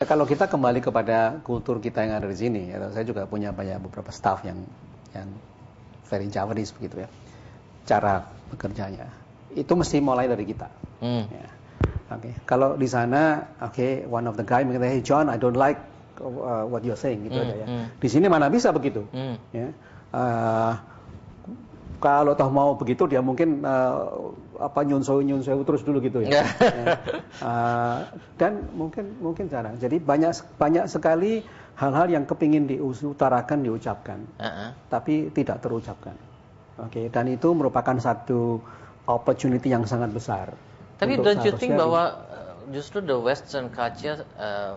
Kalau kita kembali kepada kultur kita yang ada di sini, ya, saya juga punya banyak beberapa staff yang yang very Javanese begitu ya, cara bekerjanya itu mesti mulai dari kita. Hmm. Ya. Oke, okay. kalau di sana, oke, okay, one of the guy mengatakan, hey John, I don't like uh, what you're saying, gitu hmm, aja ya. Hmm. Di sini mana bisa begitu? Hmm. Ya. Uh, kalau toh mau begitu, dia mungkin uh, apa nyunso nyunso terus dulu gitu ya. ya. Uh, dan mungkin mungkin jarang. Jadi banyak banyak sekali hal-hal yang kepingin diutarakan diucapkan, uh -huh. tapi tidak terucapkan. Oke, okay, dan itu merupakan satu opportunity yang sangat besar. Tapi don't you think bahwa eh, justru the Western culture uh,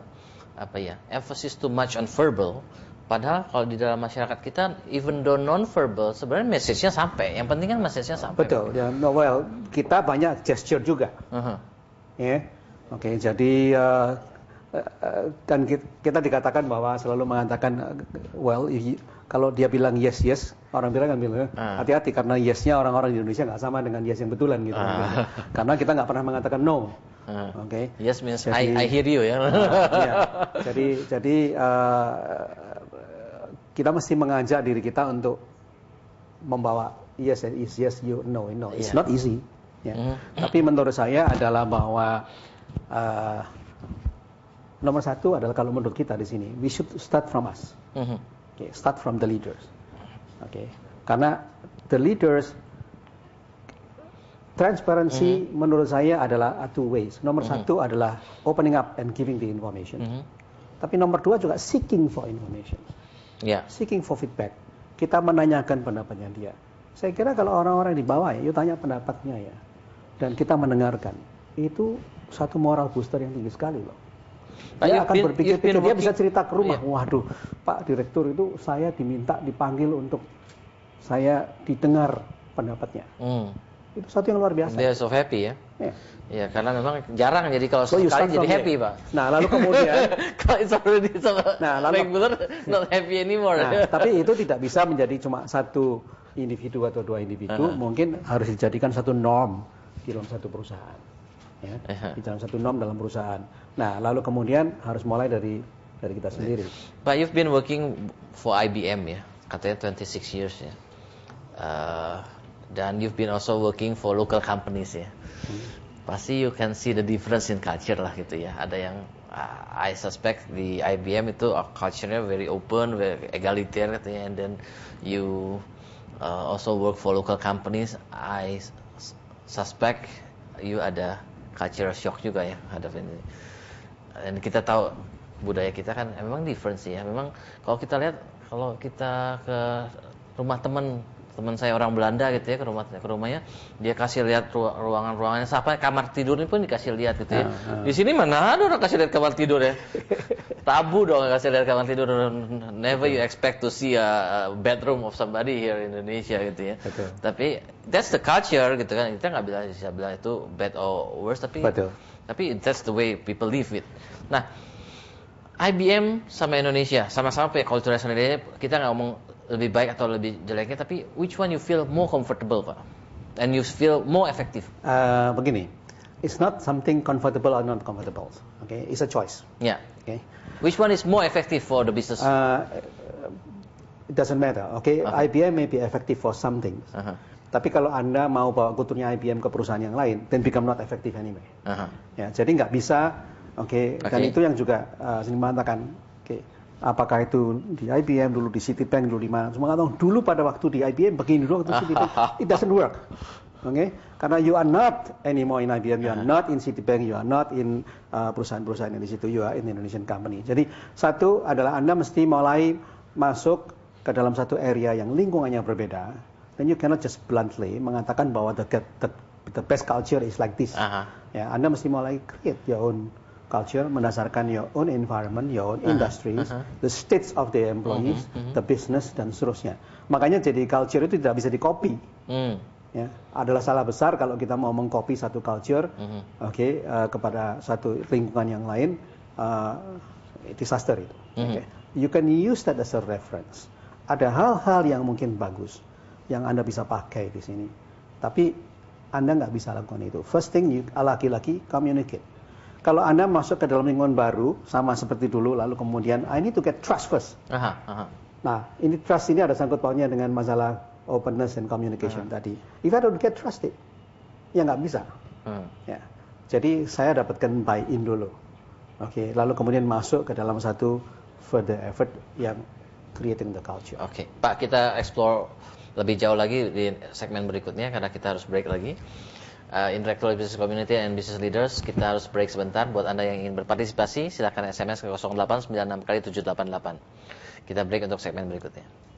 apa ya emphasis too much on verbal Padahal kalau di dalam masyarakat kita, even though non-verbal, sebenarnya message-nya sampai. Yang penting kan message-nya sampai. Betul. Ya, yeah. well, kita banyak gesture juga. Uh -huh. Ya. Yeah. Oke, okay, jadi uh, uh, dan kita, kita dikatakan bahwa selalu mengatakan, well, you, kalau dia bilang yes yes, orang bilang kan bilang ah. hati-hati karena yesnya orang-orang di Indonesia nggak sama dengan yes yang betulan gitu. Uh. Karena kita nggak pernah mengatakan no. Uh, Oke. Okay. Yes means jadi, I, I hear you ya. Uh, yeah. Iya. Jadi jadi uh, kita mesti mengajak diri kita untuk membawa yes and is yes you no no it's yeah. not easy yeah. Mm. tapi menurut saya adalah bahwa uh, nomor satu adalah kalau menurut kita di sini we should start from us mm -hmm. okay, start from the leaders oke okay. karena the leaders transparansi mm -hmm. menurut saya adalah two ways nomor mm -hmm. satu adalah opening up and giving the information mm -hmm. tapi nomor dua juga seeking for information mm yeah. seeking for feedback. Kita menanyakan pendapatnya dia. Saya kira kalau orang-orang di bawah ya, yuk tanya pendapatnya ya. Dan kita mendengarkan. Itu satu moral booster yang tinggi sekali loh. Pak, dia akan berpikir-pikir, dia bisa cerita ke rumah. Yeah. Waduh, Pak Direktur itu saya diminta dipanggil untuk saya didengar pendapatnya. Mm. Itu satu yang luar biasa. dia so happy ya. Yeah. Ya iya, karena memang jarang jadi kalau so sekali jadi happy pak. Nah lalu kemudian kalau it's already so nah, lalu, regular not happy anymore. Nah, tapi itu tidak bisa menjadi cuma satu individu atau dua individu, uh -huh. mungkin harus dijadikan satu norm di dalam satu perusahaan. Ya, uh -huh. di dalam satu norm dalam perusahaan. Nah lalu kemudian harus mulai dari dari kita sendiri. Pak, you've been working for IBM ya, katanya 26 years ya. Uh, dan you've been also working for local companies ya. Hmm. Pasti you can see the difference in culture lah gitu ya. Ada yang uh, I suspect di IBM itu ah, culture-nya very open, very egalitarian gitu ya. And then you uh, also work for local companies. I suspect you ada culture shock juga ya hadap ini. Dan kita tahu budaya kita kan memang different sih ya. Memang kalau kita lihat kalau kita ke rumah teman teman saya orang Belanda gitu ya ke rumahnya ke rumahnya dia kasih lihat ruangan ruangannya sampai kamar tidurnya pun dikasih lihat gitu ya uh, uh. di sini mana ada orang kasih lihat kamar tidur ya tabu dong kasih lihat kamar tidur never you expect to see a bedroom of somebody here in Indonesia gitu ya Betul. tapi that's the culture gitu kan kita nggak bilang bisa bilang itu bad or worse tapi Betul. tapi that's the way people live it nah IBM sama Indonesia sama-sama punya culture sendiri kita nggak ngomong lebih baik atau lebih jeleknya tapi which one you feel more comfortable pak and you feel more effective uh, begini it's not something comfortable or not comfortable okay it's a choice yeah okay which one is more effective for the business uh, it doesn't matter okay uh -huh. IBM may be effective for something, things uh -huh. Tapi kalau Anda mau bawa kulturnya IBM ke perusahaan yang lain, then become not effective anyway. Uh -huh. ya, jadi nggak bisa, oke, okay, okay. dan itu yang juga uh, sering mengatakan, oke, okay, apakah itu di IBM dulu di Citibank dulu di mana semua tahu dulu pada waktu di IBM begini dulu waktu Citibank it doesn't work oke okay? karena you are not anymore in IBM you are not in Citibank you are not in uh, perusahaan-perusahaan di situ you are in Indonesian company jadi satu adalah anda mesti mulai masuk ke dalam satu area yang lingkungannya berbeda Then you cannot just bluntly mengatakan bahwa the, the, the best culture is like this uh -huh. ya anda mesti mulai create your own culture mendasarkan your own environment, your own industries, uh -huh. the states of the employees, uh mhm, -huh. Mhm. the business dan seterusnya. Makanya jadi culture itu tidak bisa copy. Uh hmm. -huh. Ya, adalah salah besar kalau kita mau mengcopy satu culture, mhm. oke okay, uh, eh, kepada satu lingkungan yang lain, uh, disaster itu. Okay. You can use that as a reference. Ada hal-hal yang mungkin bagus yang anda bisa pakai di sini, tapi anda nggak bisa lakukan itu. First thing, laki-laki communicate kalau Anda masuk ke dalam lingkungan baru, sama seperti dulu, lalu kemudian, ah, I need to get trust first. Aha, aha. Nah, ini trust ini ada sangkut pautnya dengan masalah openness and communication aha. tadi. If I don't get trusted, ya nggak bisa. Hmm. Ya. Jadi saya dapatkan buy-in dulu. Oke, okay. lalu kemudian masuk ke dalam satu further effort yang creating the culture. Oke, okay. Pak, kita explore lebih jauh lagi di segmen berikutnya karena kita harus break lagi uh, eh, Intellectual Business Community and Business Leaders. Kita harus break sebentar. Buat Anda yang ingin berpartisipasi, silakan SMS ke 0896 kali 788. Kita break untuk segmen berikutnya.